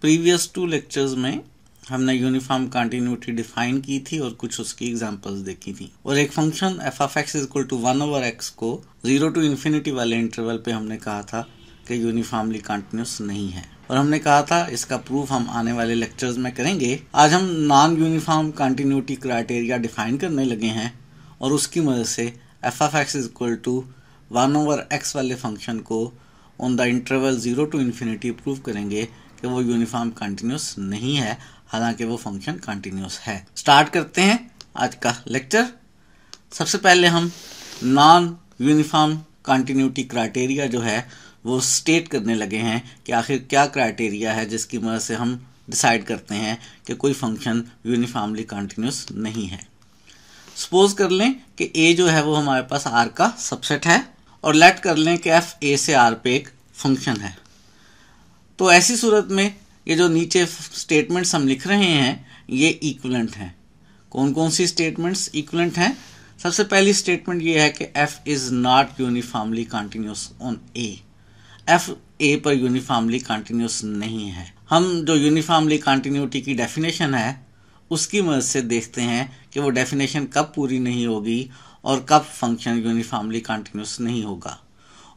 previous to lectures में हमने uniform continuity define की थी और कुछ उसकी एग्जांपल्स देखी थी और एक function F of x equal to one over X को जीरो टू इन्फिनिटी वाले इंटरवल पे हमने कहा था कि यूनिफॉर्मली कंटिन्यूस नहीं है और हमने कहा था इसका प्रूफ हम आने वाले लेक्चर्स में करेंगे आज हम non uniform continuity criteria define करने लगे हैं और उसकी मदद से F of x equal to one over X वाले फंक्शन को on the interval zero to infinity prove करेंगे कि वो यूनिफॉर्म कंटिन्यूस नहीं है हालांकि वो फंक्शन कंटिन्यूस है स्टार्ट करते हैं आज का लेक्चर सबसे पहले हम नॉन यूनिफॉर्म कंटिन्यूटी क्राइटेरिया जो है वो स्टेट करने लगे हैं कि आखिर क्या क्राइटेरिया है जिसकी मदद से हम डिसाइड करते हैं कि कोई फंक्शन यूनिफॉर्मली कंटिन्यूस नहीं है सपोज कर लें कि ए जो है वो हमारे पास आर का सबसेट है और लेट कर लें कि एफ ए से आर पे एक फंक्शन है तो ऐसी सूरत में ये जो नीचे स्टेटमेंट्स हम लिख रहे हैं ये इक्वलेंट हैं कौन कौन सी स्टेटमेंट्स इक्वलेंट हैं सबसे पहली स्टेटमेंट ये है कि F is not uniformly continuous on A F A पर यूनिफॉर्मली कंटिन्यूस नहीं है हम जो यूनिफॉर्मली कंटिन्यूटी की डेफिनेशन है उसकी मदद से देखते हैं कि वो डेफिनेशन कब पूरी नहीं होगी और कब फंक्शन यूनिफॉर्मली कंटिन्यूस नहीं होगा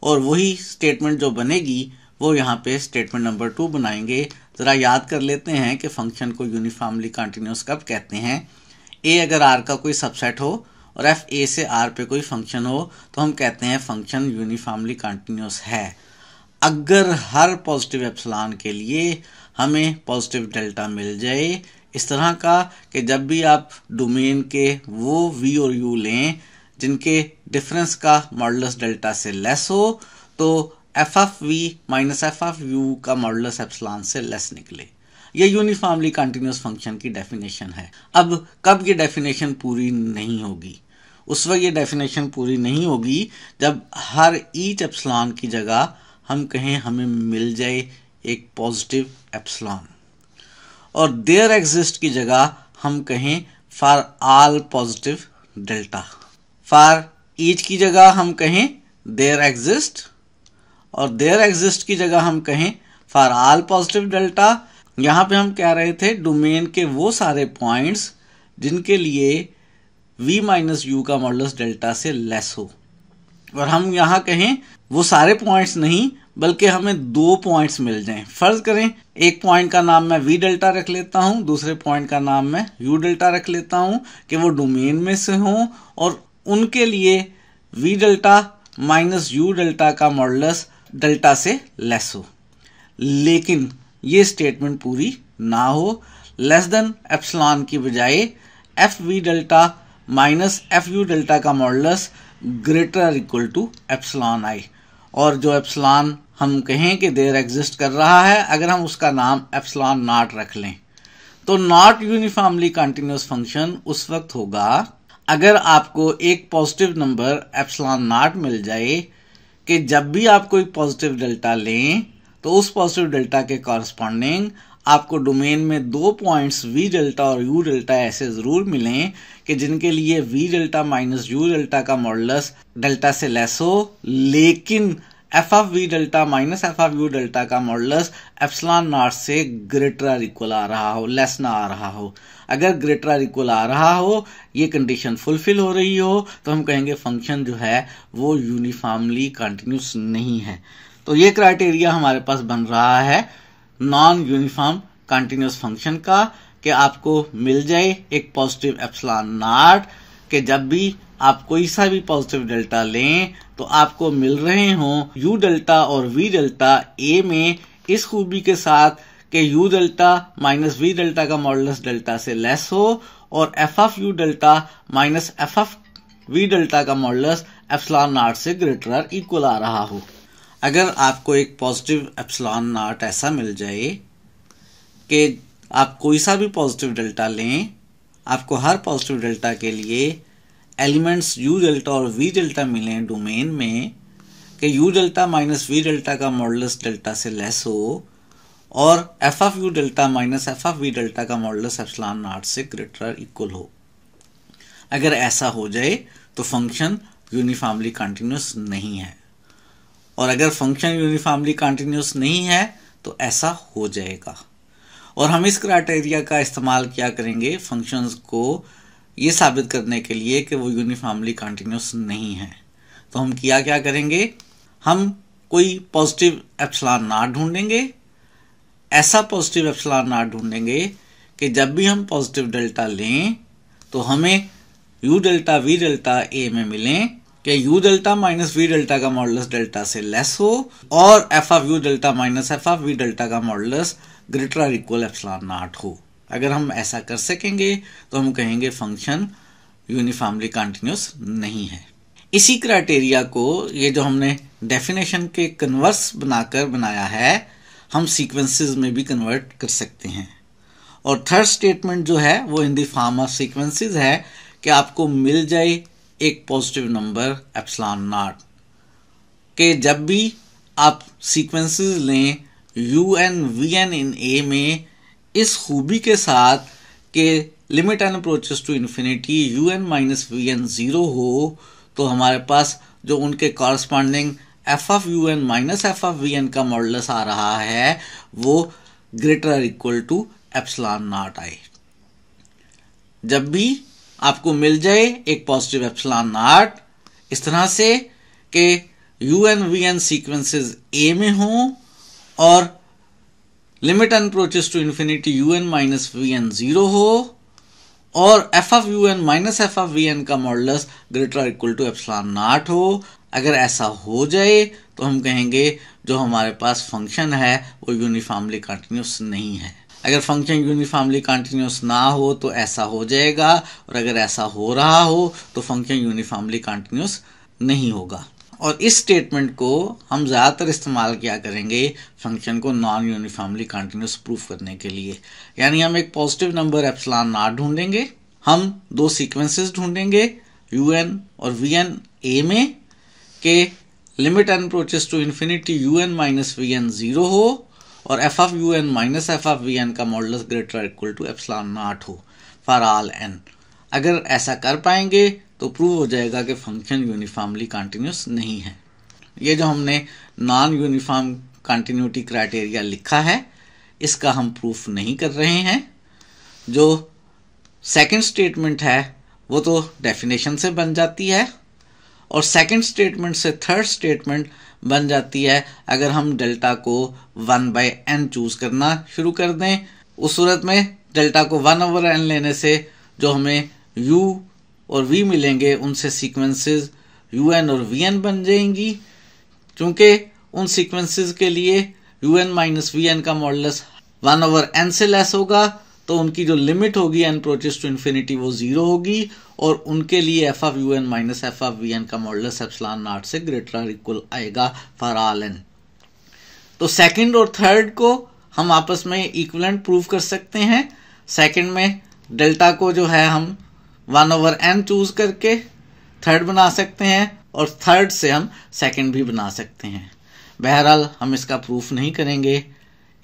और वही स्टेटमेंट जो बनेगी वो यहाँ पे स्टेटमेंट नंबर टू बनाएंगे ज़रा याद कर लेते हैं कि फंक्शन को यूनिफॉर्मली कंटिन्यूस कब कहते हैं ए अगर आर का कोई सबसेट हो और एफ ए से आर पे कोई फंक्शन हो तो हम कहते हैं फंक्शन यूनिफॉर्मली कंटिन्यूस है अगर हर पॉजिटिव एप्सलान के लिए हमें पॉजिटिव डेल्टा मिल जाए इस तरह का कि जब भी आप डोमेन के वो वी और यू लें जिनके डिफरेंस का मॉडलस डेल्टा से लेस हो तो F F V minus F F U का मॉडलस एप्सलॉन से लेस निकले यह यूनिफॉर्मली कंटिन्यूस फंक्शन की डेफिनेशन है अब कब ये डेफिनेशन पूरी नहीं होगी उस वक्त ये डेफिनेशन पूरी नहीं होगी जब हर ईच एप्सलॉन की जगह हम कहें हमें मिल जाए एक पॉजिटिव एप्सलॉन और देयर एग्जिस्ट की जगह हम कहें for all positive delta for each की जगह हम कहें देयर एग्जिस्ट और देयर एग्जिस्ट की जगह हम कहें फॉर आल पॉजिटिव डेल्टा यहाँ पे हम कह रहे थे डोमेन के वो सारे पॉइंट्स जिनके लिए v माइनस यू का मॉडल्स डेल्टा से लेस हो और हम यहाँ कहें वो सारे पॉइंट्स नहीं बल्कि हमें दो पॉइंट्स मिल जाएं फर्ज करें एक पॉइंट का नाम मैं v डेल्टा रख लेता हूँ दूसरे पॉइंट का नाम मैं u डेल्टा रख लेता हूँ कि वो डोमेन में से हों और उनके लिए v delta minus U delta का मॉडल्स डेल्टा से लेस हो लेकिन ये स्टेटमेंट पूरी ना हो लेस देन एप्सलॉन की बजाय F V delta minus F U delta का modulus greater equal to epsilon आई और जो एप्सलॉन हम कहें कि देर एग्जिस्ट कर रहा है अगर हम उसका नाम एप्सलॉन नॉट रख लें तो नॉट यूनिफॉर्मली कंटिन्यूस फंक्शन उस वक्त होगा अगर आपको एक पॉजिटिव नंबर एप्सलॉन नॉट मिल जाए कि जब भी आप कोई पॉजिटिव डेल्टा लें तो उस पॉजिटिव डेल्टा के कॉरस्पॉन्डिंग आपको डोमेन में दो पॉइंट्स वी डेल्टा और यू डेल्टा ऐसे ज़रूर मिलें कि जिनके लिए V delta minus U delta का मॉडलस डेल्टा से लेस हो लेकिन F of V delta minus F of U delta का मॉडलस एफ्सलान नॉट से ग्रेटर इक्वल आ रहा हो लेस ना आ रहा हो अगर ग्रेटर इक्वल आ रहा हो ये कंडीशन फुलफिल हो रही हो तो हम कहेंगे फंक्शन जो है वो यूनिफॉर्मली कंटिन्यूस नहीं है तो ये क्राइटेरिया हमारे पास बन रहा है नॉन यूनिफॉर्म कंटिन्यूस फंक्शन का कि आपको मिल जाए एक पॉजिटिव एप्सलॉन नॉट कि जब भी आप कोई सा भी पॉजिटिव डेल्टा लें तो आपको मिल रहे हों यू डेल्टा और वी डेल्टा ए में इस खूबी के साथ कि u delta minus V delta का मॉडल्स डेल्टा से लेस हो और F F U delta minus F F V delta का मॉडल्स एफ्सलॉन नाट से ग्रेटर इक्वल आ रहा हो अगर आपको एक पॉजिटिव एफ्सलॉन नाट ऐसा मिल जाए कि आप कोई सा भी पॉजिटिव डेल्टा लें आपको हर पॉजिटिव डेल्टा के लिए एलिमेंट्स यू डेल्टा और वी डेल्टा मिले डोमेन में कि U delta minus V delta का मॉडलस डेल्टा से लेस हो और F of U delta minus F of V delta का मॉडल्स एप्सलॉन नॉट से ग्रेटर इक्वल हो अगर ऐसा हो जाए तो फंक्शन यूनिफॉर्मली कंटिन्यूस नहीं है और अगर फंक्शन यूनिफॉर्मली कंटिन्यूस नहीं है तो ऐसा हो जाएगा और हम इस क्राइटेरिया का इस्तेमाल क्या करेंगे फंक्शंस को ये साबित करने के लिए कि वो यूनिफॉर्मली कंटिन्यूस नहीं है तो हम किया क्या करेंगे हम कोई पॉजिटिव एप्सलान ना ढूंढेंगे ऐसा पॉजिटिव एप्सलान ना ढूंढेंगे कि जब भी हम पॉजिटिव डेल्टा लें तो हमें U delta V delta A में मिलें कि U delta minus V delta का मॉडल्स डेल्टा से लेस हो और F of U delta minus F of V delta का modulus greater equal epsilon naught हो अगर हम ऐसा कर सकेंगे तो हम कहेंगे फंक्शन यूनिफॉर्मली कंटिन्यूस नहीं है इसी क्राइटेरिया को ये जो हमने डेफिनेशन के कन्वर्स बनाकर बनाया है हम सीक्वेंसेस में भी कन्वर्ट कर सकते हैं और थर्ड स्टेटमेंट जो है वो इन दाम फॉर्म ऑफ सीक्वेंसेस है कि आपको मिल जाए एक पॉजिटिव नंबर एप्सलॉन नॉट के जब भी आप सीक्वेंसेस लें U N V N in A में इस खूबी के साथ के limit N approaches to infinity you N minus we N zero हो तो हमारे पास जो उनके corresponding F of you N minus F of V N का मॉडलस आ रहा है वो greater equal to epsilon naught आई जब भी आपको मिल जाए एक पॉजिटिव एप्सलॉन नॉट इस तरह से कि you N V N sequences A में हों और limit N approaches to infinity you N minus V N zero हो और F of you N minus F of V N का modulus greater equal to epsilon naught हो अगर ऐसा हो जाए तो हम कहेंगे जो हमारे पास फंक्शन है वो यूनिफॉर्मली कंटिन्यूस नहीं है अगर फंक्शन यूनिफॉर्मली कंटिन्यूस ना हो तो ऐसा हो जाएगा और अगर ऐसा हो रहा हो तो फंक्शन यूनिफॉर्मली कंटिन्यूस नहीं होगा और इस स्टेटमेंट को हम ज़्यादातर इस्तेमाल किया करेंगे फंक्शन को नॉन यूनिफॉर्मली कंटिन्यूस प्रूफ करने के लिए यानी हम एक पॉजिटिव नंबर एप्सलान नॉट ढूंढेंगे हम दो सीक्वेंसेस ढूंढेंगे यू एन और वी एन ए में के limit N approaches to infinity you N minus we N zero हो और F of you N minus F of V N का model greater equal to epsilon naught हो for all N अगर ऐसा कर पाएंगे तो प्रूव हो जाएगा कि फंक्शन यूनिफॉर्मली कंटिन्यूस नहीं है ये जो हमने नॉन यूनिफॉर्म कंटिन्यूटी क्राइटेरिया लिखा है इसका हम प्रूफ नहीं कर रहे हैं जो सेकंड स्टेटमेंट है वो तो डेफिनेशन से बन जाती है और सेकंड स्टेटमेंट से थर्ड स्टेटमेंट बन जाती है अगर हम डेल्टा को वन बाय एन चूज करना शुरू कर दें उस सूरत में डेल्टा को वन ओवर एन लेने से जो हमें यू और वी मिलेंगे उनसे सीक्वेंसेस यू एन और वी एन बन जाएंगी क्योंकि उन सीक्वेंसेस के लिए U N minus V N का मॉडलस वन ओवर एन से लेस होगा तो उनकी जो लिमिट होगी एन प्रोचेस टू इन्फिनिटी वो जीरो होगी और उनके लिए F of you N minus F of V N का मॉडलस एप्सलान नाट से ग्रेटर इक्वल आएगा फॉर आल एन तो सेकंड और थर्ड को हम आपस में इक्वलेंट प्रूव कर सकते हैं सेकंड में डेल्टा को जो है हम वन ओवर एन चूज करके थर्ड बना सकते हैं और थर्ड से हम सेकंड भी बना सकते हैं बहरहाल हम इसका प्रूफ नहीं करेंगे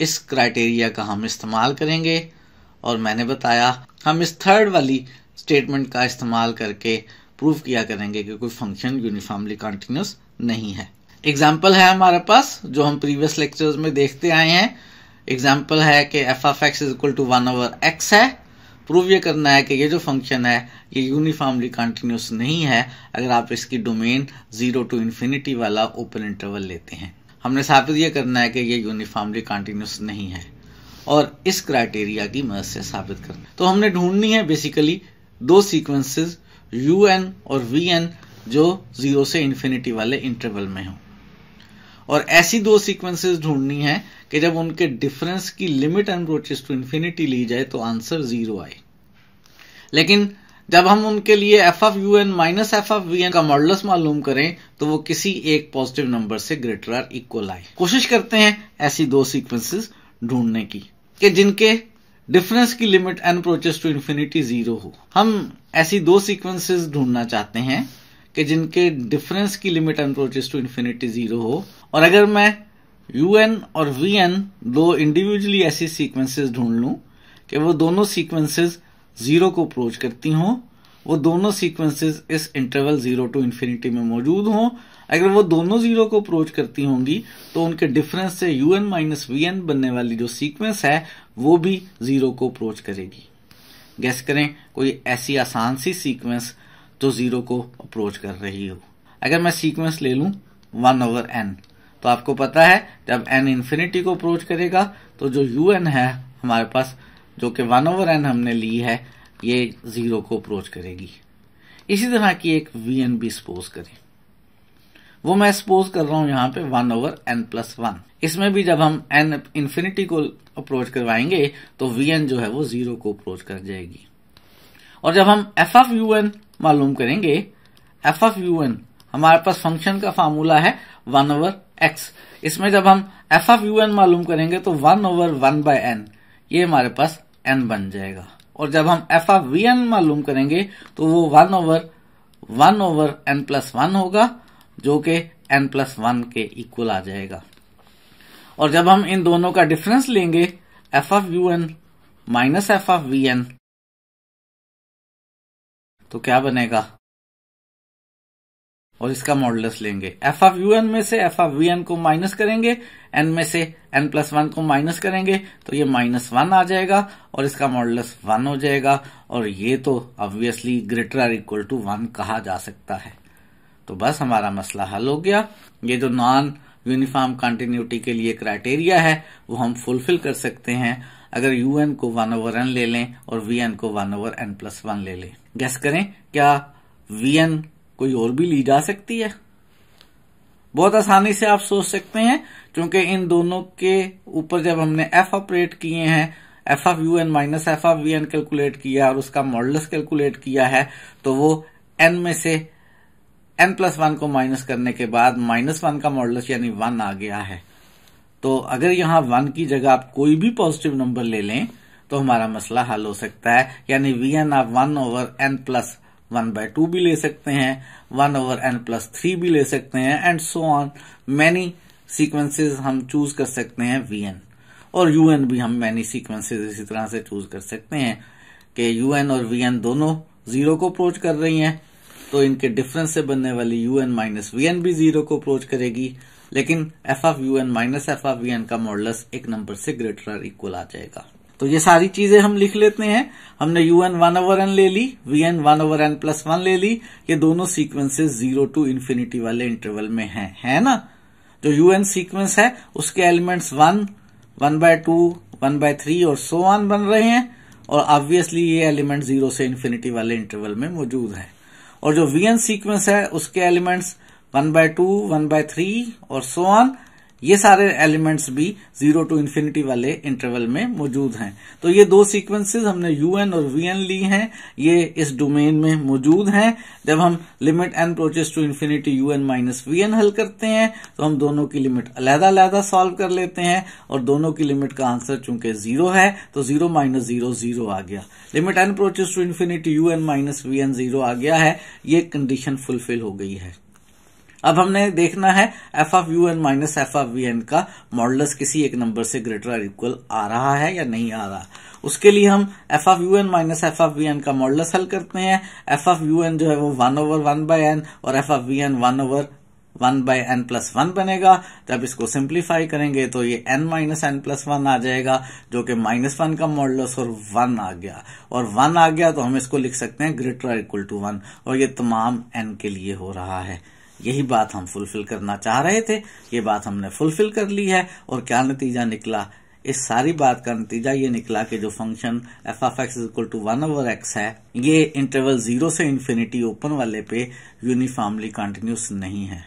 इस क्राइटेरिया का हम इस्तेमाल करेंगे और मैंने बताया हम इस थर्ड वाली स्टेटमेंट का इस्तेमाल करके प्रूफ किया करेंगे कि कोई फंक्शन यूनिफॉर्मली कंटिन्यूस नहीं है एग्जाम्पल है हमारे पास जो हम प्रीवियस लेक्चर्स में देखते आए हैं एग्जाम्पल है कि F of x is equal to one over x है प्रूव ये करना है कि ये जो फंक्शन है ये यूनिफॉर्मली कंटिन्यूस नहीं है अगर आप इसकी डोमेन जीरो टू इन्फिनिटी वाला ओपन इंटरवल लेते हैं हमने साबित ये करना है कि ये यूनिफॉर्मली कंटिन्यूस नहीं है और इस क्राइटेरिया की मदद से साबित करना तो हमने ढूंढनी है बेसिकली दो सीक्वेंसेस यू एन और वी एन जो जीरो से इन्फिनिटी वाले इंटरवल में हों और ऐसी दो सीक्वेंसेस ढूंढनी है कि जब उनके डिफरेंस की लिमिट अनप्रोचेस टू इन्फिनिटी ली जाए तो आंसर जीरो आए लेकिन जब हम उनके लिए F F you N minus F F V N का मॉडल मालूम करें तो वो किसी एक पॉजिटिव नंबर से ग्रेटर आर इक्वल आए कोशिश करते हैं ऐसी दो सीक्वेंसेस ढूंढने की कि जिनके डिफरेंस की limit N approaches to infinity zero हो हम ऐसी दो सीक्वेंसेस ढूंढना चाहते हैं कि जिनके डिफरेंस की limit N approaches to infinity zero हो और अगर मैं यू एन और वी एन दो इंडिविजुअली ऐसी सीक्वेंसेस ढूंढ लूं कि वो दोनों सीक्वेंसेस जीरो को अप्रोच करती हों वो दोनों सीक्वेंसेस इस इंटरवल जीरो टू इन्फिनिटी में मौजूद हों अगर वो दोनों जीरो को अप्रोच करती होंगी तो उनके डिफरेंस से U N minus we N बनने वाली जो सीक्वेंस है वो भी जीरो को अप्रोच करेगी गैस करें कोई ऐसी आसान सी सीक्वेंस जो जीरो को अप्रोच कर रही हो अगर मैं सीक्वेंस ले लूं वन ओवर एन तो आपको पता है जब एन इन्फिनिटी को अप्रोच करेगा तो जो यू एन है हमारे पास जो कि वन ओवर एन हमने ली है ये जीरो को अप्रोच करेगी इसी तरह की एक वी एन भी सपोज करें वो मैं सपोज कर रहा हूं यहां पे one over N plus one इसमें भी जब हम एन इन्फिनिटी को अप्रोच करवाएंगे तो वी एन जो है वो जीरो को अप्रोच कर जाएगी और जब हम एफ एफ यू एन मालूम करेंगे एफ एफ यू एन हमारे पास फंक्शन का फार्मूला है वन ओवर एक्स इसमें जब हम एफ ऑफ यू एन मालूम करेंगे तो one over one by N ये हमारे पास एन बन जाएगा और जब हम एफ ऑफ वी एन मालूम करेंगे तो वो one over one over N plus one होगा जो कि एन प्लस वन के इक्वल आ जाएगा और जब हम इन दोनों का डिफरेंस लेंगे F of you N minus F of we N तो क्या बनेगा और इसका मॉडल लेंगे एफ ऑफ यू एन में से एफ ऑफ वी एन को माइनस करेंगे एन में से एन प्लस वन को माइनस करेंगे तो ये माइनस वन आ जाएगा और इसका मॉडल वन हो जाएगा और ये तो obviously greater or equal to one कहा जा सकता है तो बस हमारा मसला हल हो गया ये जो नॉन यूनिफॉर्म कंटिन्यूटी के लिए क्राइटेरिया है वो हम फुलफिल कर सकते हैं अगर यू एन को वन ओवर एन ले लें और वी एन को one over N plus one ले लें गैस करें क्या वी एन कोई और भी ली जा सकती है बहुत आसानी से आप सोच सकते हैं क्योंकि इन दोनों के ऊपर जब हमने एफ ऑपरेट किए हैं F of you N minus F of we N calculate किया और उसका मॉडल्स कैलकुलेट किया है तो वो एन में से एन प्लस वन को माइनस करने के बाद माइनस वन का मॉडल्स यानी वन आ गया है तो अगर यहां वन की जगह आप कोई भी पॉजिटिव नंबर ले लें तो हमारा मसला हल हो सकता है यानी v n of one over N plus one by two भी ले सकते हैं one over N plus three भी ले सकते हैं and so on many sequences हम चूज कर सकते हैं वी एन और यू एन भी हम मैनी सीक्वेंसेज इसी तरह से चूज कर सकते हैं कि यू एन और वी एन दोनों जीरो को अप्रोच कर रही हैं तो इनके डिफरेंस से बनने वाली u N minus we n भी जीरो को अप्रोच करेगी लेकिन F of you N minus F of V N का मॉडलस एक नंबर से ग्रेटर इक्वल आ जाएगा तो ये सारी चीजें हम लिख लेते हैं हमने u n one over N ले ली v n one over N plus one ले ली ये दोनों सीक्वेंसेस जीरो टू इन्फिनिटी वाले इंटरवल में हैं है ना जो यू एन सीक्वेंस है उसके elements one one by two one by three और सो वन बन रहे हैं और ऑब्वियसली ये एलिमेंट जीरो से इन्फिनिटी वाले इंटरवल में मौजूद है और जो वी एन सीक्वेंस है उसके elements one by two one by three और सो वन ये सारे एलिमेंट्स भी जीरो टू इन्फिनिटी वाले इंटरवल में मौजूद हैं तो ये दो सीक्वेंसेस हमने यू एन और वी एन ली हैं ये इस डोमेन में मौजूद हैं जब हम limit n approaches to infinity you N minus we n हल करते हैं तो हम दोनों की लिमिट अलहदा अलहदा सॉल्व कर लेते हैं और दोनों की लिमिट का आंसर चूंकि जीरो है तो जीरो माइनस जीरो जीरो आ गया limit n approaches to infinity you N minus V N zero आ गया है ये कंडीशन फुलफिल हो गई है अब हमने देखना है f of you N minus F of V N का मॉडल किसी एक नंबर से ग्रेटर और इक्वल आ रहा है या नहीं आ रहा उसके लिए हम f of you N minus F of V N का मॉडल हल करते हैं एफ ऑफ यू एन जो है वो one over one by n और F of we n one over one by n plus one बनेगा जब इसको सिंप्लीफाई करेंगे तो ये n minus n plus one आ जाएगा जो कि माइनस वन का मॉडलस और वन आ गया और वन आ गया तो हम इसको लिख सकते हैं ग्रेटर इक्वल टू वन और ये तमाम एन के लिए हो रहा है यही बात हम फुलफिल करना चाह रहे थे ये बात हमने फुलफिल कर ली है और क्या नतीजा निकला इस सारी बात का नतीजा ये निकला कि जो function F of x equal to one over x है ये इंटरवल जीरो से इन्फिनिटी ओपन वाले पे यूनिफॉर्मली कंटिन्यूस नहीं है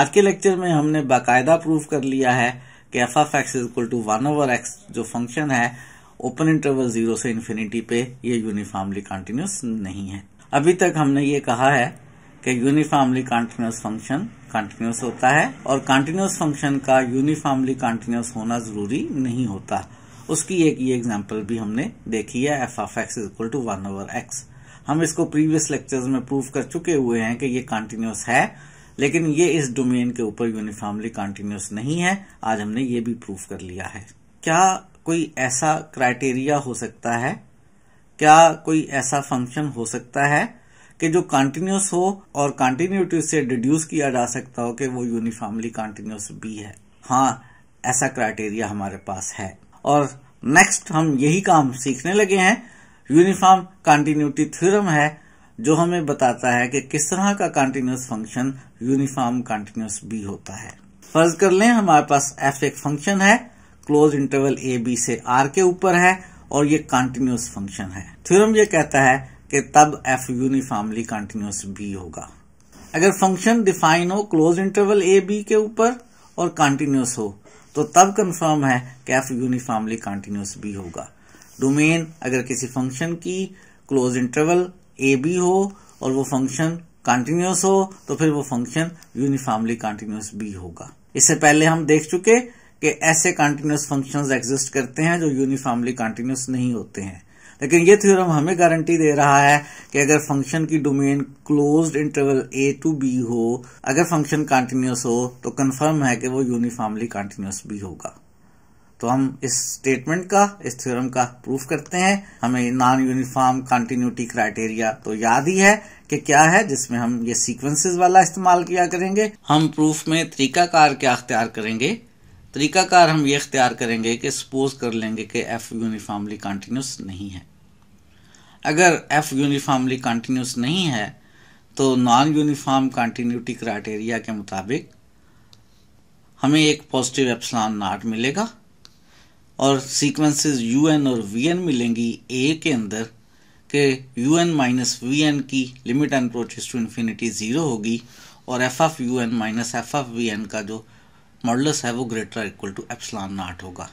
आज के लेक्चर में हमने बाकायदा प्रूफ कर लिया है कि F of x equal to one over x जो फंक्शन है ओपन इंटरवल जीरो से इन्फिनिटी पे ये यूनिफॉर्मली कंटिन्यूस नहीं है अभी तक हमने ये कहा है कि यूनिफॉर्मली कॉन्टिन्यूस फंक्शन कॉन्टिन्यूस होता है और कॉन्टिन्यूस फंक्शन का यूनिफॉर्मली कॉन्टिन्यूस होना जरूरी नहीं होता उसकी एक ये एग्जाम्पल भी हमने देखी है f of x is equal to one over x हम इसको प्रीवियस लेक्चर्स में प्रूव कर चुके हुए हैं कि ये कॉन्टिन्यूस है लेकिन ये इस डोमेन के ऊपर यूनिफॉर्मली कॉन्टिन्यूस नहीं है आज हमने ये भी प्रूव कर लिया है क्या कोई ऐसा क्राइटेरिया हो सकता है क्या कोई ऐसा फंक्शन हो सकता है कि जो कंटिन्यूस हो और कंटिन्यूटी से डिड्यूस किया जा सकता हो कि वो यूनिफॉर्मली कंटिन्यूस भी है हाँ ऐसा क्राइटेरिया हमारे पास है और नेक्स्ट हम यही काम सीखने लगे हैं यूनिफॉर्म कंटिन्यूटी थ्योरम है जो हमें बताता है कि किस तरह का कंटिन्यूस फंक्शन यूनिफॉर्म कंटिन्यूस भी होता है फर्ज कर लें हमारे पास एफ एक फंक्शन है क्लोज इंटरवल ए बी से आर के ऊपर है और ये कंटिन्यूस फंक्शन है थ्योरम ये कहता है कि तब एफ यूनिफॉर्मली कंटिन्यूस बी होगा अगर फंक्शन डिफाइन हो क्लोज इंटरवल ए बी के ऊपर और कंटिन्यूस हो तो तब कंफर्म है कि एफ यूनिफॉर्मली कंटिन्यूस बी होगा डोमेन अगर किसी फंक्शन की क्लोज इंटरवल ए बी हो और वो फंक्शन कंटिन्यूस हो तो फिर वो फंक्शन यूनिफॉर्मली कंटिन्यूस बी होगा इससे पहले हम देख चुके कि ऐसे कंटिन्यूस फंक्शंस एग्जिस्ट करते हैं जो यूनिफॉर्मली कंटिन्यूस नहीं होते हैं लेकिन ये थ्योरम हमें गारंटी दे रहा है कि अगर फंक्शन की domain closed interval a to b हो अगर फंक्शन कंटिन्यूस हो तो कंफर्म है कि वो यूनिफॉर्मली कंटिन्यूस भी होगा तो हम इस स्टेटमेंट का इस थ्योरम का प्रूफ करते हैं हमें नॉन यूनिफॉर्म कंटिन्यूटी क्राइटेरिया तो याद ही है कि क्या है जिसमें हम ये सीक्वेंसेस वाला इस्तेमाल किया करेंगे हम प्रूफ में तरीकाकार क्या अख्तियार करेंगे तरीकाकार हम ये अख्तियार करेंगे कि सपोज कर लेंगे कि एफ़ यूनिफॉर्मली कॉन्टीन्यूस नहीं है अगर एफ़ यूनिफॉर्मली कॉन्टीन्यूस नहीं है तो नॉन यूनिफॉर्म कॉन्टीन्यूटी क्राइटेरिया के मुताबिक हमें एक पॉजिटिव एप्सलॉन नाट मिलेगा और सीक्वेंसेस यू एन और वी एन मिलेंगी ए के अंदर के u N minus we n की limit n approaches to infinity zero होगी और F F you N minus F F V N का जो मॉडलस है वो greater equal to epsilon naught होगा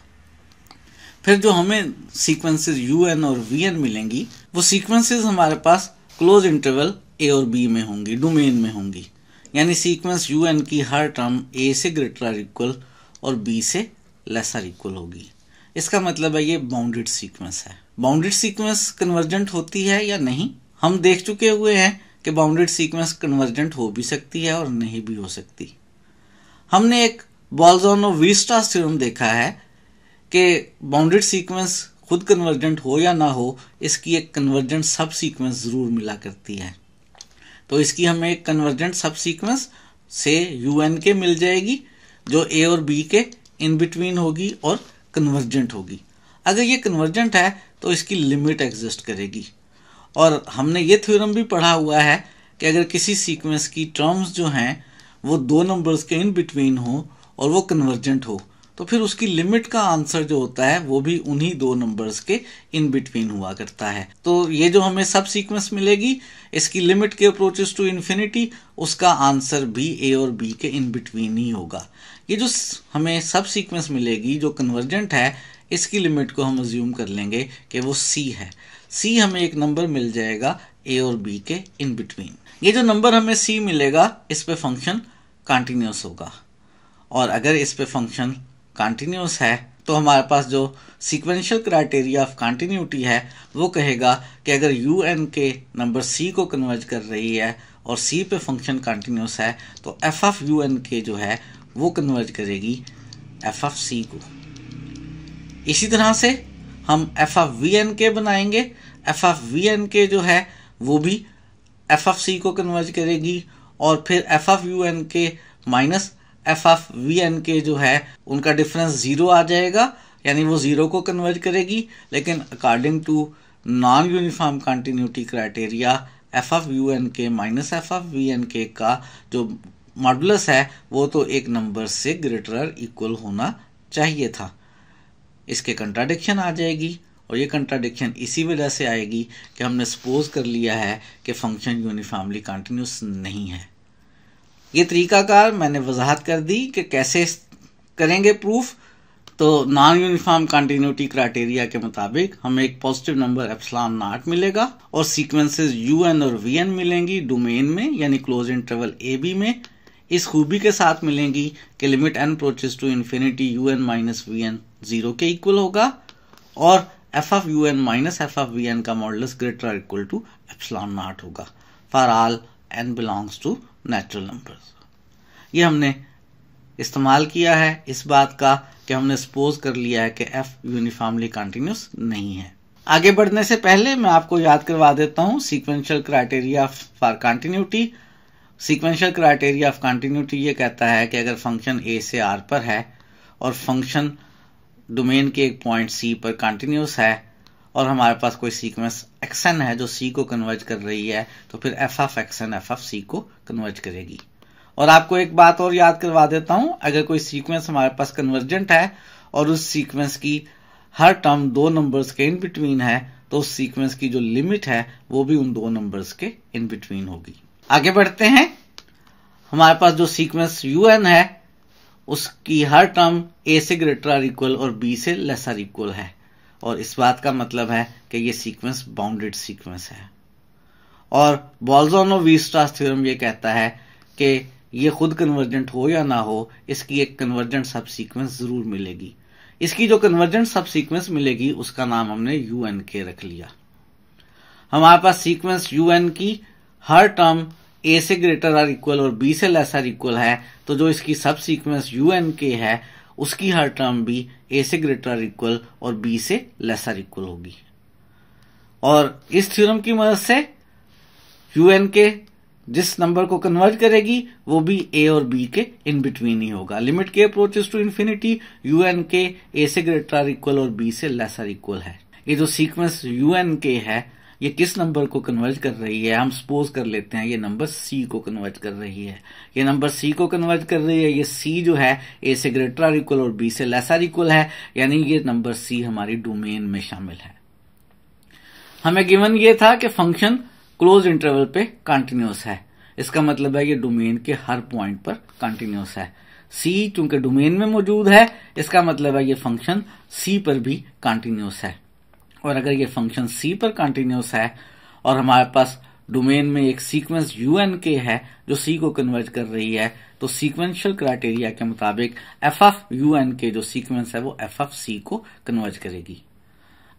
फिर जो हमें सीक्वेंसेस यू एन और वी एन मिलेंगी वो सीक्वेंसेस हमारे पास क्लोज इंटरवल ए और बी में होंगी डोमेन में होंगी यानी सीक्वेंस यू एन की हर टर्म ए से ग्रेटर आर इक्वल और बी से लेसर इक्वल होगी इसका मतलब है ये बाउंडेड सीक्वेंस है बाउंडेड सीक्वेंस कन्वर्जेंट होती है या नहीं हम देख चुके हुए हैं कि बाउंडेड सीक्वेंस कन्वर्जेंट हो भी सकती है और नहीं भी हो सकती हमने एक बॉल्जोनो वीस्टा थ्योरम देखा है कि बाउंडेड सीक्वेंस खुद कन्वर्जेंट हो या ना हो इसकी एक कन्वर्जेंट सब सीक्वेंस ज़रूर मिला करती है तो इसकी हमें एक कन्वर्जेंट सब सीक्वेंस से यू एन के मिल जाएगी जो ए और बी के इन बिटवीन होगी और कन्वर्जेंट होगी अगर ये कन्वर्जेंट है तो इसकी लिमिट एग्जिस्ट करेगी और हमने ये थ्योरम भी पढ़ा हुआ है कि अगर किसी सीक्वेंस की टर्म्स जो हैं वो दो नंबर्स के इन बिटवीन हों और वो कन्वर्जेंट हो तो फिर उसकी लिमिट का आंसर जो होता है वो भी उन्हीं दो नंबर्स के इन बिटवीन हुआ करता है तो ये जो हमें सब सीक्वेंस मिलेगी इसकी limit k approaches to infinity उसका आंसर भी ए और बी के इन बिटवीन ही होगा ये जो हमें सब सीक्वेंस मिलेगी जो कन्वर्जेंट है इसकी लिमिट को हम अज्यूम कर लेंगे कि वो सी है सी हमें एक नंबर मिल जाएगा ए और बी के इन बिटवीन ये जो नंबर हमें सी मिलेगा इस पर फंक्शन कंटिन्यूस होगा और अगर इस पे फंक्शन कंटिन्यूस है तो हमारे पास जो सीक्वेंशियल क्राइटेरिया ऑफ कंटिन्यूटी है वो कहेगा कि अगर you N k number c को कन्वर्ज कर रही है और सी पे फंक्शन कंटिन्यूस है तो F F you N k जो है वो कन्वर्ज करेगी एफ एफ सी को इसी तरह से हम एफ एफ वी एन के बनाएंगे F F V N k जो है वो भी एफ एफ सी को कन्वर्ज करेगी और फिर एफ एफ यू एन के minus F F V N k जो है उनका डिफरेंस ज़ीरो आ जाएगा यानी वो ज़ीरो को कन्वर्ट करेगी लेकिन according to non uniform continuity criteria f F you N के minus F F V N के का जो मॉडुलस है वो तो एक नंबर से ग्रेटर और इक्वल होना चाहिए था इसके कंट्राडिक्शन आ जाएगी और ये कंट्राडिक्शन इसी वजह से आएगी कि हमने सपोज कर लिया है कि फंक्शन यूनिफॉर्मली कंटिन्यूस नहीं है ये तरीकाकार मैंने वजाहत कर दी कि कैसे करेंगे प्रूफ तो नॉन यूनिफॉर्म कंटिन्यूटी क्राइटेरिया के मुताबिक हमें एक पॉजिटिव नंबर एप्सलान नाट मिलेगा और सीक्वेंसेस यू एन और वी एन मिलेंगी डोमेन में यानी क्लोज इंटरवल ए बी में इस खूबी के साथ मिलेंगी कि limit N approaches to infinity you N minus V N zero के इक्वल होगा और F of you N minus F of V N का model greater equal to epsilon naught होगा for all n belongs to natural numbers ये हमने इस्तेमाल किया है इस बात का कि हमने सपोज कर लिया है कि एफ यूनिफॉर्मली कंटिन्यूस नहीं है आगे बढ़ने से पहले मैं आपको याद करवा देता हूँ sequential criteria for continuity sequential criteria of continuity ये कहता है कि अगर फंक्शन ए से आर पर है और फंक्शन डोमेन के एक पॉइंट सी पर कंटिन्यूस है और हमारे पास कोई सीक्वेंस एक्सन है जो सी को कन्वर्ज कर रही है तो फिर f of x n f of c को कन्वर्ज करेगी और आपको एक बात और याद करवा देता हूं अगर कोई सीक्वेंस हमारे पास कन्वर्जेंट है और उस सीक्वेंस की हर टर्म दो नंबर्स के इन बिटवीन है तो उस सीक्वेंस की जो लिमिट है वो भी उन दो नंबर्स के इन बिटवीन होगी आगे बढ़ते हैं हमारे पास जो सीक्वेंस un है उसकी हर टर्म ए से ग्रेटर इक्वल और बी से लेसर इक्वल है और इस बात का मतलब है कि ये सीक्वेंस बाउंडेड सीक्वेंस है और बॉल्जोनो वीस्ट्रास थ्योरम ये कहता है कि ये खुद कन्वर्जेंट हो या ना हो इसकी एक कन्वर्जेंट सब सीक्वेंस जरूर मिलेगी इसकी जो कन्वर्जेंट सब सीक्वेंस मिलेगी उसका नाम हमने यू एन के रख लिया हमारे पास सीक्वेंस यू एन की हर टर्म ए से ग्रेटर आर इक्वल और बी से लेस आर इक्वल है तो जो इसकी सब सीक्वेंस यू एन के है उसकी हर टर्म भी ए से ग्रेटर इक्वल और बी से लेसर इक्वल होगी और इस थ्योरम की मदद से यू एन के जिस नंबर को कन्वर्ट करेगी वो भी ए और बी के इन बिटवीन ही होगा limit k approaches to infinity you N k a से ग्रेटर इक्वल और बी से लेसर इक्वल है ये जो सीक्वेंस यू एन के है ये किस नंबर को कन्वर्ट कर रही है हम सपोज कर लेते हैं ये नंबर सी को कन्वर्ट कर रही है ये नंबर सी को कन्वर्ट कर रही है ये सी जो है ए से ग्रेटर इक्वल और बी से आर इक्वल है यानी ये नंबर सी हमारी डोमेन में शामिल है हमें गिवन ये था कि फंक्शन क्लोज इंटरवल पे कंटिन्यूस है इसका मतलब है ये डोमेन के हर पॉइंट पर कंटिन्यूस है सी चूंकि डोमेन में मौजूद है इसका मतलब है ये फंक्शन सी पर भी कंटिन्यूस है और अगर ये फंक्शन सी पर कंटिन्यूस है और हमारे पास डोमेन में एक सीक्वेंस यूएन के है जो सी को कन्वर्ट कर रही है तो सीक्वेंशियल क्राइटेरिया के मुताबिक एफ एफ यूएन के जो सीक्वेंस है वो एफ एफ सी को कन्वर्ट करेगी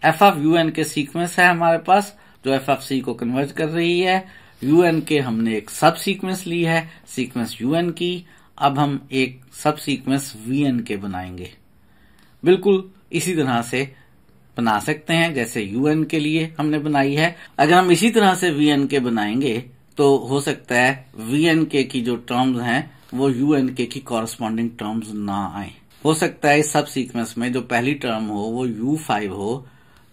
एफ एफ यूएन के सीक्वेंस है हमारे पास जो एफ एफ सी को कन्वर्ट कर रही है यूएन के हमने एक सब सीक्वेंस ली है सीक्वेंस यूएन की अब हम एक सब सीक्वेंस वी एन के बनाएंगे बिल्कुल इसी तरह से बना सकते हैं जैसे यूएन के लिए हमने बनाई है अगर हम इसी तरह से वीएन के बनाएंगे तो हो सकता है वीएन के की जो टर्म्स हैं वो यूएन के की कॉरस्पॉन्डिंग टर्म्स ना आए हो सकता है इस सब सीक्वेंस में जो पहली टर्म हो वो यू फाइव हो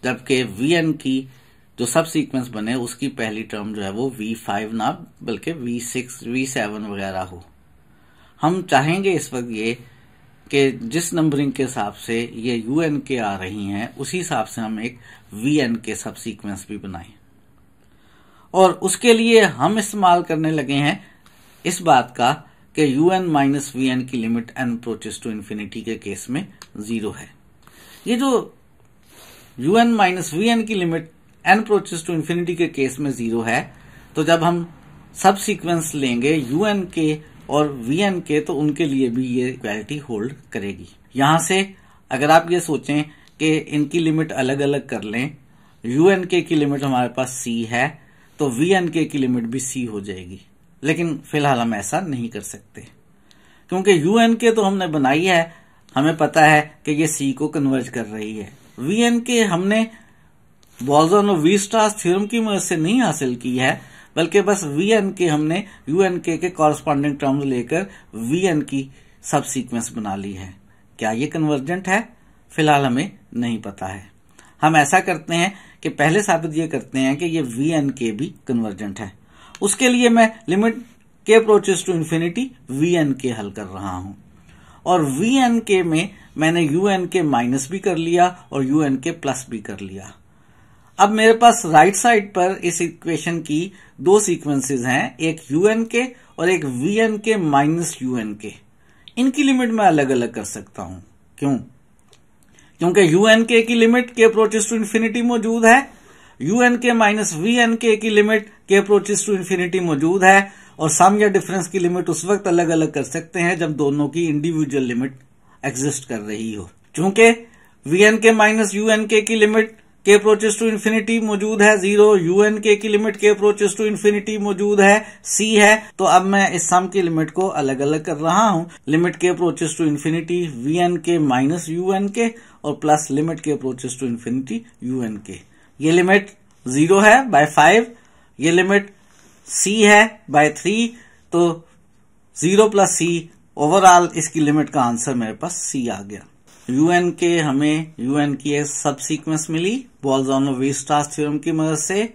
जबकि वीएन की जो सब सीक्वेंस बने उसकी पहली टर्म जो है वो वी फाइव ना बल्कि वी सिक्स वी सेवन वगैरह हो हम चाहेंगे इस वक्त ये कि जिस नंबरिंग के हिसाब से ये यू एन के आ रही हैं उसी हिसाब से हम एक वी एन के सब सीक्वेंस भी बनाएं और उसके लिए हम इस्तेमाल करने लगे हैं इस बात का कि you N minus we n की limit N approaches to infinity के केस में जीरो है ये जो u N minus we n की limit N approaches to infinity के केस में जीरो है तो जब हम सब सीक्वेंस लेंगे यू एन के और वी एन के तो उनके लिए भी ये क्वालिटी होल्ड करेगी यहां से अगर आप ये सोचें कि इनकी लिमिट अलग अलग कर लें एन के की लिमिट हमारे पास सी है तो वी एन के की लिमिट भी सी हो जाएगी लेकिन फिलहाल हम ऐसा नहीं कर सकते क्योंकि यूएन के तो हमने बनाई है हमें पता है कि ये सी को कन्वर्ज कर रही है वी एन के हमने बॉल्जन और वी स्टार्स थ्योरम की मदद से नहीं हासिल की है बल्कि बस वी एन के हमने u N k corresponding terms लेकर वी एन की सब सीक्वेंस बना ली है क्या ये कन्वर्जेंट है फिलहाल हमें नहीं पता है हम ऐसा करते हैं कि पहले साबित ये करते हैं कि ये वी एन के भी कन्वर्जेंट है उसके लिए मैं limit k approaches to infinity v N k हल कर रहा हूं और वी एन के में मैंने यू एन के माइनस भी कर लिया और यू एन के प्लस भी कर लिया अब मेरे पास राइट साइड पर इस इक्वेशन की दो सीक्वेंसेस हैं एक un के और एक एन के माइनस un के इनकी लिमिट मैं अलग अलग कर सकता हूं क्यों क्योंकि un के की limit k approaches to infinity मौजूद है un के माइनस एन के की limit k approaches to infinity मौजूद है और सम या डिफरेंस की लिमिट उस वक्त अलग अलग कर सकते हैं जब दोनों की इंडिविजुअल लिमिट एग्जिस्ट कर रही हो चूंकि एन के माइनस एन के की limit k approaches to infinity मौजूद है जीरो यू एन के की limit k approaches to infinity मौजूद है सी है तो अब मैं इस सम की लिमिट को अलग अलग कर रहा हूं limit k approaches to infinity v N के माइनस यू एन के और plus limit k approaches to infinity you N k ये लिमिट जीरो है बाय फाइव ये लिमिट सी है बाय थ्री तो जीरो प्लस सी ओवरऑल इसकी limit का answer मेरे पास सी आ गया यूएन के हमें यूएन की एक सब सीक्वेंस मिली वी वीस्टास थ्योरम की मदद से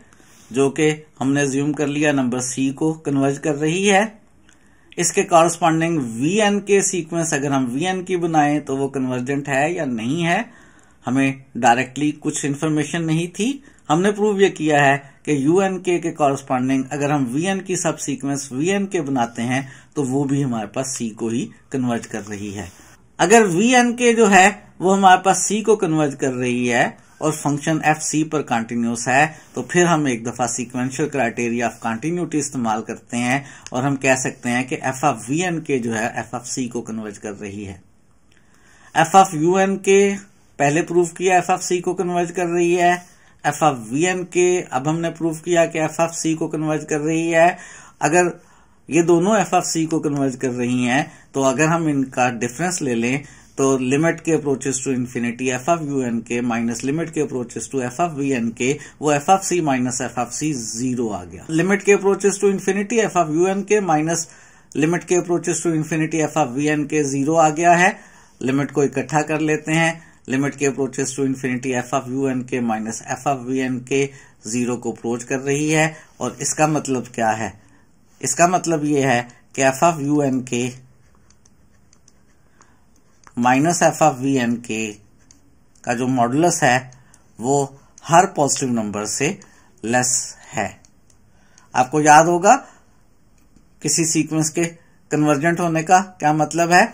जो कि हमने ज्यूम कर लिया नंबर सी को कन्वर्ज कर रही है इसके corresponding v N k sequence अगर हम वी एन की बनाएं तो वो कन्वर्जेंट है या नहीं है हमें डायरेक्टली कुछ इन्फॉर्मेशन नहीं थी हमने प्रूव ये किया है कि यू एन के के कॉरस्पॉन्डिंग अगर हम वी एन की सब सीक्वेंस वी एन के बनाते हैं तो वो भी हमारे पास सी को ही कन्वर्ज कर रही है अगर वी एन के जो है वो हमारे पास सी को कन्वर्ज कर रही है और फंक्शन एफ सी पर कंटिन्यूस है तो फिर हम एक दफा सीक्वेंशियल क्राइटेरिया ऑफ कंटिन्यूटी इस्तेमाल करते हैं और हम कह सकते हैं कि f F V N k जो है एफ एफ सी को कन्वर्ज कर रही है एफ एफ यू एन के पहले प्रूफ किया एफ एफ सी को कन्वर्ज कर रही है एफ एफ वी एन के अब हमने प्रूफ किया कि एफ एफ सी को कन्वर्ज कर रही है अगर ये दोनों एफ एफ सी को कन्वर्ज कर रही हैं तो अगर हम इनका डिफरेंस ले लें तो limit k approaches to infinity f F you N के minus limit k approaches to f F V N k वो f of c minus F of c zero आ गया limit k approaches to infinity f F you N के minus limit k approaches to infinity f F V N k zero आ गया है limit को इकट्ठा कर लेते हैं limit k approaches to infinity f F you N के minus F F V N k zero को अप्रोच कर रही है और इसका मतलब क्या है इसका मतलब ये है कि एफ एफ यू एन के minus F of V N के का जो मॉडुलस है वो हर पॉजिटिव नंबर से लेस है आपको याद होगा किसी सीक्वेंस के कन्वर्जेंट होने का क्या मतलब है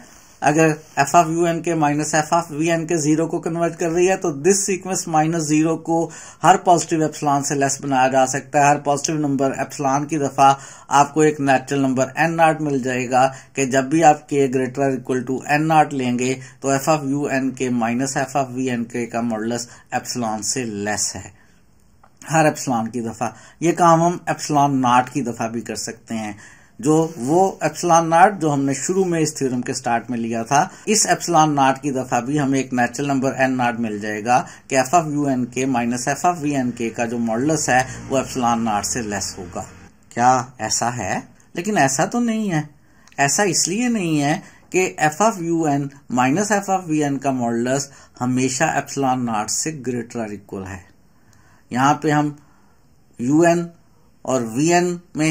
अगर एफ ऑफ यू एन के minus F of V N k zero को कन्वर्ट कर रही है तो दिस सीक्वेंस माइनस जीरो को हर पॉजिटिव एप्सलान से लेस बनाया जा सकता है हर पॉजिटिव नंबर एप्सलॉन की दफा आपको एक नेचुरल नंबर एन नॉट मिल जाएगा कि जब भी आप k greater equal to n naught लेंगे तो एफ ऑफ यू एन के minus F of V N के का मॉडलस एप्सलॉन से लेस है हर एप्सलॉन की दफा ये काम हम एप्सलॉन नॉट की दफा भी कर सकते हैं जो वो एप्सलॉन नॉट जो हमने शुरू में इस थ्योरम के स्टार्ट में लिया था इस एप्सलॉन नॉट की दफा भी हमें एक नेचुरल नंबर एन नॉट मिल जाएगा कि एफ एफ यू एन के minus F F V N के का जो मॉडलस है वो एप्सलॉन नॉट से लेस होगा क्या ऐसा है लेकिन ऐसा तो नहीं है ऐसा इसलिए नहीं है कि f F you N minus F F V N का मॉडलस हमेशा एप्सलॉन नॉट से ग्रेटर और इक्वल है यहाँ पे हम यू एन और वी एन में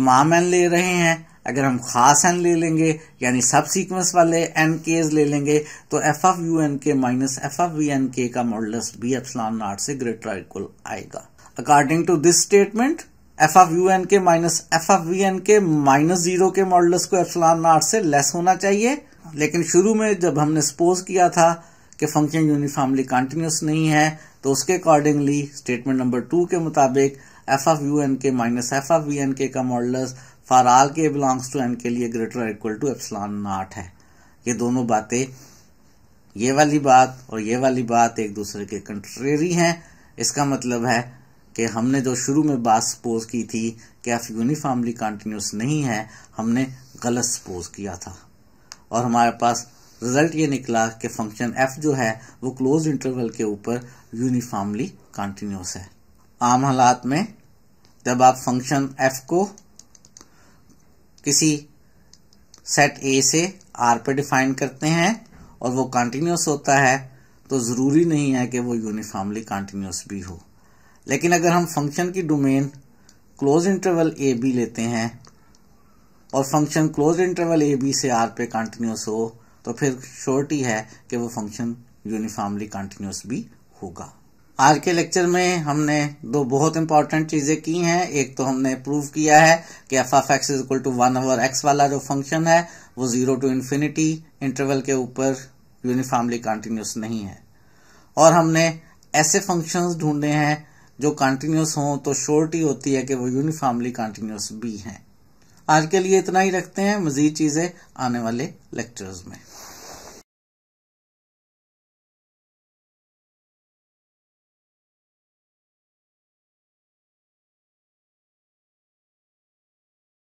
तमाम एन ले रहे हैं अगर हम खास एन ले लेंगे यानी सब सीक्वेंस वाले एन केज ले लेंगे तो एफ एफ यू एन के minus F F V N के का मॉडल्स भी एप्सलॉन नॉट से ग्रेटर इक्वल आएगा according to this statement F F you N के minus F F V N के माइनस जीरो के मॉडल्स को एप्सलॉन नॉट से लेस होना चाहिए लेकिन शुरू में जब हमने सपोज किया था कि फंक्शन यूनिफॉर्मली कंटिन्यूस नहीं है तो उसके अकॉर्डिंगली स्टेटमेंट नंबर टू के मुताबिक एफ ऑफ यू एन के minus F of V N के का मॉडलस फॉर आल के बिलोंग्स टू एन के लिए greater equal to epsilon naught है ये दोनों बातें ये वाली बात और ये वाली बात एक दूसरे के कंट्रेरी हैं इसका मतलब है कि हमने जो शुरू में बात सपोज की थी कि एफ यूनिफॉर्मली कंटिन्यूस नहीं है हमने गलत सपोज किया था और हमारे पास रिजल्ट ये निकला कि फंक्शन एफ जो है वो क्लोज इंटरवल के ऊपर यूनिफॉर्मली कंटिन्यूस है आम हालात में जब आप फंक्शन एफ को किसी सेट ए से आर पर डिफाइन करते हैं और वो कंटिन्यूस होता है तो ज़रूरी नहीं है कि वो यूनिफॉर्मली कंटिन्यूस भी हो लेकिन अगर हम फंक्शन की डोमेन क्लोज इंटरवल ए बी लेते हैं और function close interval A B से आर पे कंटिन्यूस हो तो फिर श्योरिटी है कि वो फंक्शन यूनिफॉर्मली कंटिन्यूस भी होगा आज के लेक्चर में हमने दो बहुत इंपॉर्टेंट चीज़ें की हैं एक तो हमने प्रूव किया है कि F of x is equal to one over X वाला जो फंक्शन है वो ज़ीरो टू इन्फिनिटी इंटरवल के ऊपर यूनिफॉर्मली कंटिन्यूस नहीं है और हमने ऐसे फंक्शन ढूंढे हैं जो कॉन्टीन्यूस हों तो शोर्ट ही होती है कि वो यूनिफॉर्मली कंटिन्यूस भी हैं आज के लिए इतना ही रखते हैं मज़ीद चीज़ें आने वाले लेक्चर्स में